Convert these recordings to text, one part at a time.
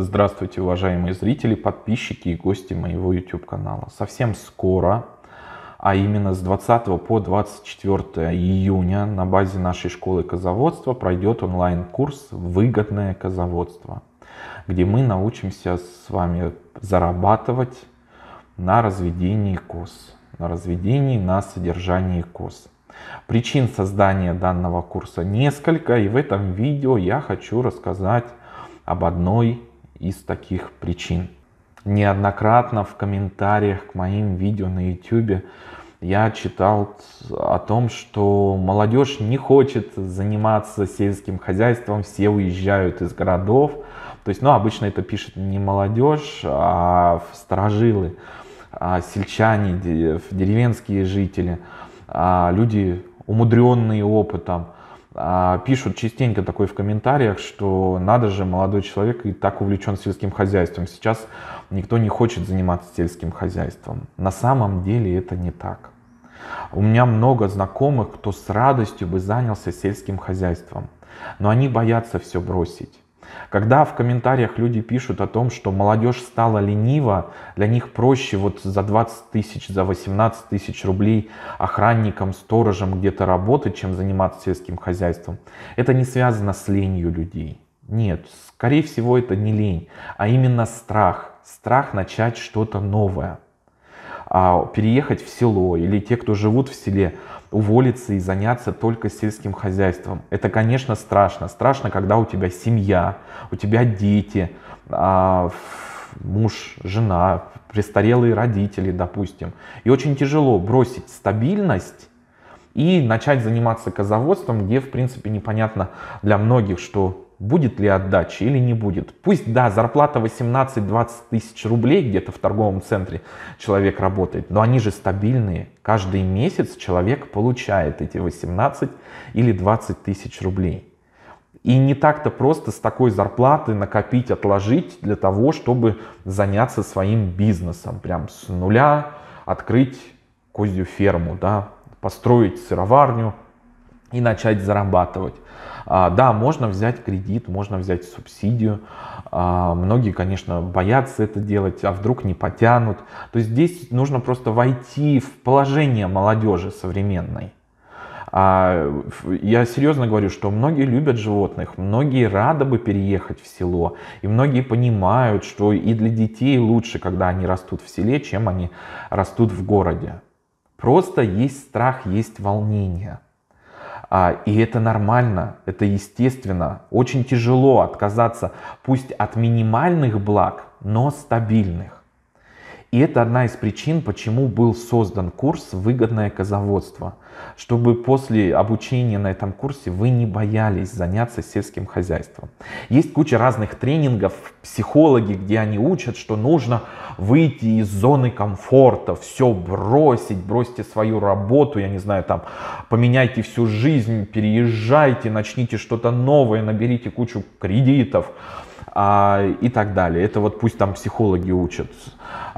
Здравствуйте, уважаемые зрители, подписчики и гости моего YouTube-канала. Совсем скоро, а именно с 20 по 24 июня на базе нашей школы козоводства пройдет онлайн-курс «Выгодное козоводство», где мы научимся с вами зарабатывать на разведении коз, на разведении, на содержании коз. Причин создания данного курса несколько, и в этом видео я хочу рассказать об одной из таких причин. Неоднократно в комментариях к моим видео на YouTube я читал о том, что молодежь не хочет заниматься сельским хозяйством, все уезжают из городов. То есть, ну, обычно это пишет не молодежь, а старожилы, а сельчане, деревенские жители, а люди, умудренные опытом. А, пишут частенько такой в комментариях, что надо же, молодой человек и так увлечен сельским хозяйством. Сейчас никто не хочет заниматься сельским хозяйством. На самом деле это не так. У меня много знакомых, кто с радостью бы занялся сельским хозяйством, но они боятся все бросить. Когда в комментариях люди пишут о том, что молодежь стала ленива, для них проще вот за 20 тысяч, за 18 тысяч рублей охранником, сторожем где-то работать, чем заниматься сельским хозяйством, это не связано с ленью людей. Нет, скорее всего это не лень, а именно страх. Страх начать что-то новое. А переехать в село или те, кто живут в селе, уволиться и заняться только сельским хозяйством. Это, конечно, страшно. Страшно, когда у тебя семья, у тебя дети, а, муж, жена, престарелые родители, допустим. И очень тяжело бросить стабильность и начать заниматься козоводством, где, в принципе, непонятно для многих, что будет ли отдача или не будет. Пусть, да, зарплата 18-20 тысяч рублей где-то в торговом центре человек работает, но они же стабильные. Каждый месяц человек получает эти 18 или 20 тысяч рублей. И не так-то просто с такой зарплаты накопить, отложить для того, чтобы заняться своим бизнесом. Прям с нуля открыть козью ферму, да, построить сыроварню, и начать зарабатывать. А, да, можно взять кредит, можно взять субсидию. А, многие, конечно, боятся это делать, а вдруг не потянут. То есть здесь нужно просто войти в положение молодежи современной. А, я серьезно говорю, что многие любят животных, многие рады бы переехать в село, и многие понимают, что и для детей лучше, когда они растут в селе, чем они растут в городе. Просто есть страх, есть волнение – а, и это нормально, это естественно. Очень тяжело отказаться, пусть от минимальных благ, но стабильных. И это одна из причин, почему был создан курс «Выгодное козоводство», чтобы после обучения на этом курсе вы не боялись заняться сельским хозяйством. Есть куча разных тренингов, психологи, где они учат, что нужно выйти из зоны комфорта, все бросить, бросьте свою работу, я не знаю, там, поменяйте всю жизнь, переезжайте, начните что-то новое, наберите кучу кредитов, а, и так далее. Это вот пусть там психологи учат.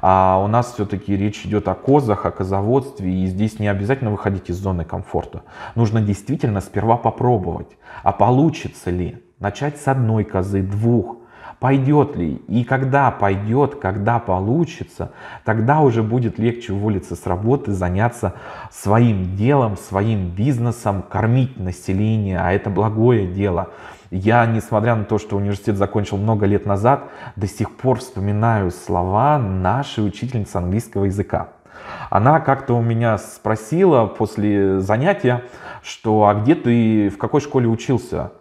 А у нас все-таки речь идет о козах, о козоводстве, и здесь не обязательно выходить из зоны комфорта. Нужно действительно сперва попробовать, а получится ли начать с одной козы, двух, пойдет ли. И когда пойдет, когда получится, тогда уже будет легче уволиться с работы, заняться своим делом, своим бизнесом, кормить население, а это благое дело. Я, несмотря на то, что университет закончил много лет назад, до сих пор вспоминаю слова нашей учительницы английского языка. Она как-то у меня спросила после занятия, что «А где ты, в какой школе учился?»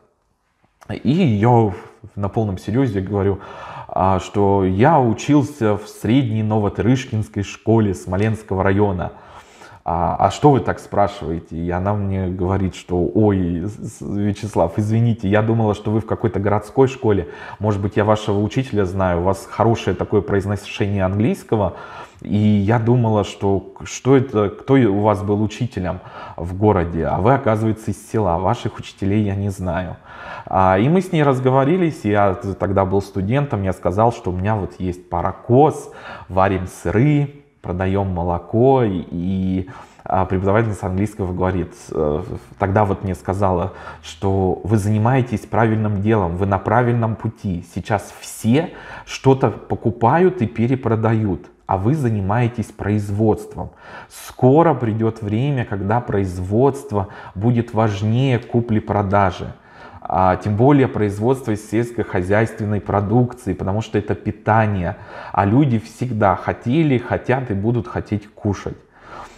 И я на полном серьезе говорю, «А, что я учился в средней Новотрышкинской школе Смоленского района – а, а что вы так спрашиваете? И она мне говорит, что, ой, Вячеслав, извините, я думала, что вы в какой-то городской школе, может быть, я вашего учителя знаю, у вас хорошее такое произношение английского, и я думала, что что это, кто у вас был учителем в городе, а вы, оказывается, из села, а ваших учителей я не знаю. А, и мы с ней разговорились, я тогда был студентом, я сказал, что у меня вот есть паракос, варим сыры, продаем молоко, и а, преподавательница английского говорит, э, тогда вот мне сказала, что вы занимаетесь правильным делом, вы на правильном пути, сейчас все что-то покупают и перепродают а вы занимаетесь производством. Скоро придет время, когда производство будет важнее купли-продажи а тем более производство сельскохозяйственной продукции, потому что это питание, а люди всегда хотели, хотят и будут хотеть кушать.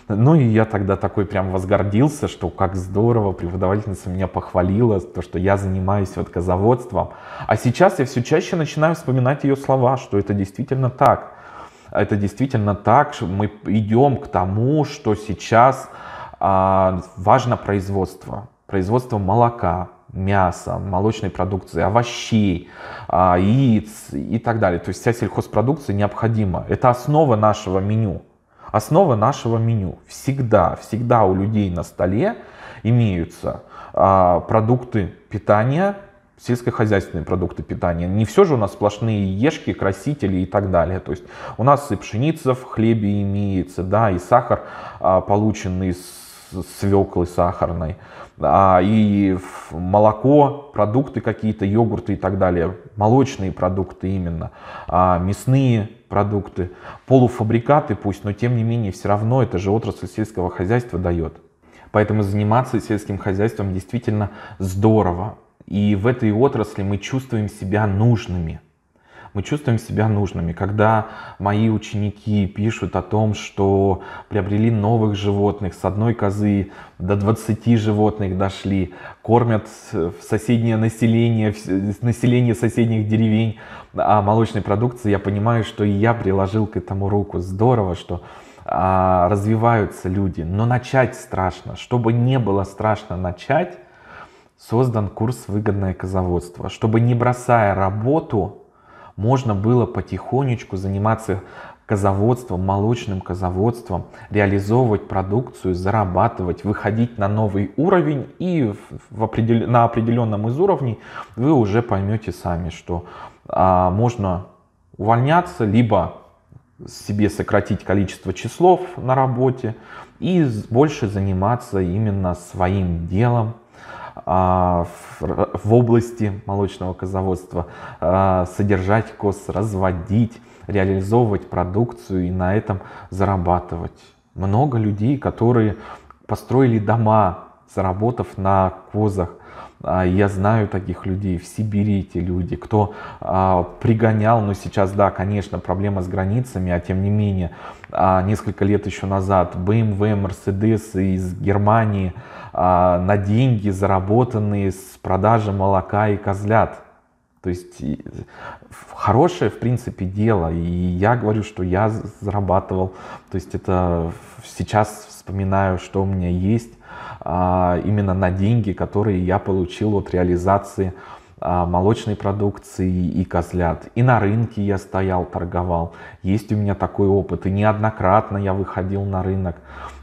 Ну и я тогда такой прям возгордился, что как здорово, преподавательница меня похвалила, то, что я занимаюсь вот козоводством. А сейчас я все чаще начинаю вспоминать ее слова, что это действительно так. Это действительно так, что мы идем к тому, что сейчас а, важно производство. Производство молока, мяса, молочной продукции, овощей, а, яиц и так далее. То есть вся сельхозпродукция необходима. Это основа нашего меню. Основа нашего меню. Всегда, всегда у людей на столе имеются а, продукты питания, сельскохозяйственные продукты питания. Не все же у нас сплошные ешки, красители и так далее. То есть у нас и пшеница в хлебе имеется, да, и сахар, а, полученный с свеклы сахарной, а, и молоко, продукты какие-то, йогурты и так далее, молочные продукты именно, а, мясные продукты, полуфабрикаты пусть, но тем не менее все равно это же отрасль сельского хозяйства дает. Поэтому заниматься сельским хозяйством действительно здорово. И в этой отрасли мы чувствуем себя нужными мы чувствуем себя нужными. Когда мои ученики пишут о том, что приобрели новых животных, с одной козы до 20 животных дошли, кормят э, соседнее население, э, население соседних деревень а молочной продукции, я понимаю, что и я приложил к этому руку. Здорово, что а, развиваются люди, но начать страшно. Чтобы не было страшно начать, создан курс «Выгодное козоводство». Чтобы не бросая работу, можно было потихонечку заниматься козоводством, молочным козоводством, реализовывать продукцию, зарабатывать, выходить на новый уровень и в определ... на определенном из уровней вы уже поймете сами, что а, можно увольняться, либо себе сократить количество числов на работе и больше заниматься именно своим делом, а, в области молочного козоводства, а, содержать коз, разводить, реализовывать продукцию и на этом зарабатывать. Много людей, которые построили дома, заработав на козах, а, я знаю таких людей, в Сибири эти люди, кто а, пригонял, но ну, сейчас, да, конечно, проблема с границами, а тем не менее, а, несколько лет еще назад BMW, Mercedes из Германии на деньги, заработанные с продажи молока и козлят. То есть хорошее, в принципе, дело. И я говорю, что я зарабатывал. То есть это сейчас вспоминаю, что у меня есть а, именно на деньги, которые я получил от реализации а, молочной продукции и козлят. И на рынке я стоял, торговал. Есть у меня такой опыт. И неоднократно я выходил на рынок.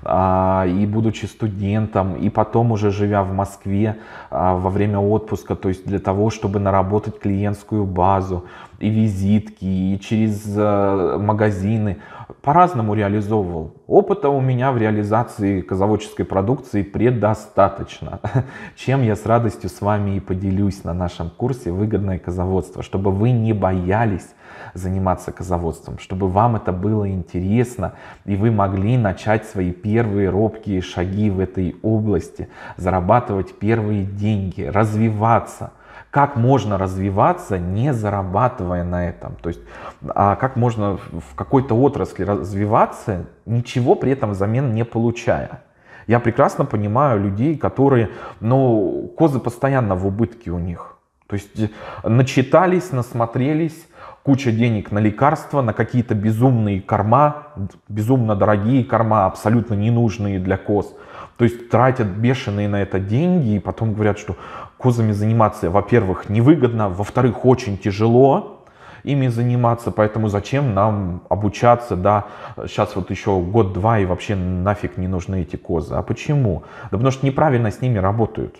А, и будучи студентом, и потом уже живя в Москве а, во время отпуска, то есть для того, чтобы наработать клиентскую базу, и визитки, и через э, магазины, по-разному реализовывал. Опыта у меня в реализации казаводческой продукции предостаточно, чем я с радостью с вами и поделюсь на нашем курсе «Выгодное казаводство», чтобы вы не боялись заниматься козоводством, чтобы вам это было интересно, и вы могли начать свои первые робкие шаги в этой области, зарабатывать первые деньги, развиваться как можно развиваться, не зарабатывая на этом. То есть, а как можно в какой-то отрасли развиваться, ничего при этом взамен не получая. Я прекрасно понимаю людей, которые, ну, козы постоянно в убытке у них. То есть э, начитались, насмотрелись, куча денег на лекарства, на какие-то безумные корма, безумно дорогие корма, абсолютно ненужные для коз. То есть тратят бешеные на это деньги и потом говорят, что козами заниматься, во-первых, невыгодно, во-вторых, очень тяжело, ими заниматься, поэтому зачем нам обучаться, да, сейчас вот еще год-два и вообще нафиг не нужны эти козы. А почему? Да потому что неправильно с ними работают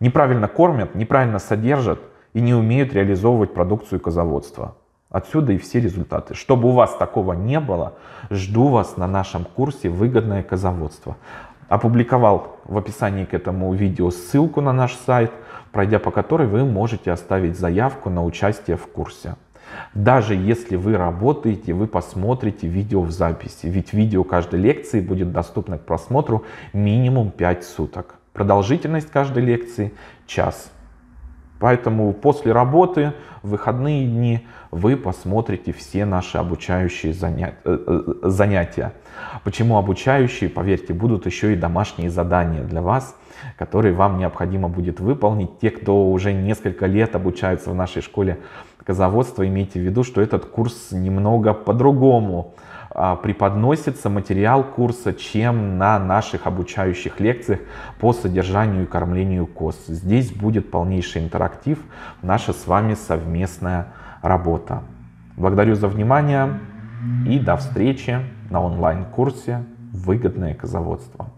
неправильно кормят, неправильно содержат и не умеют реализовывать продукцию козоводства. Отсюда и все результаты. Чтобы у вас такого не было, жду вас на нашем курсе «Выгодное козоводство». Опубликовал в описании к этому видео ссылку на наш сайт, пройдя по которой вы можете оставить заявку на участие в курсе. Даже если вы работаете, вы посмотрите видео в записи, ведь видео каждой лекции будет доступно к просмотру минимум 5 суток. Продолжительность каждой лекции – час. Поэтому после работы, в выходные дни вы посмотрите все наши обучающие э, э, э, занятия. Почему обучающие? Поверьте, будут еще и домашние задания для вас, которые вам необходимо будет выполнить. Те, кто уже несколько лет обучаются в нашей школе казоводства, имейте в виду, что этот курс немного по-другому а, преподносится материал курса, чем на наших обучающих лекциях по содержанию и кормлению коз. Здесь будет полнейший интерактив, наша с вами совместная работа. Благодарю за внимание и до встречи на онлайн-курсе «Выгодное козоводство».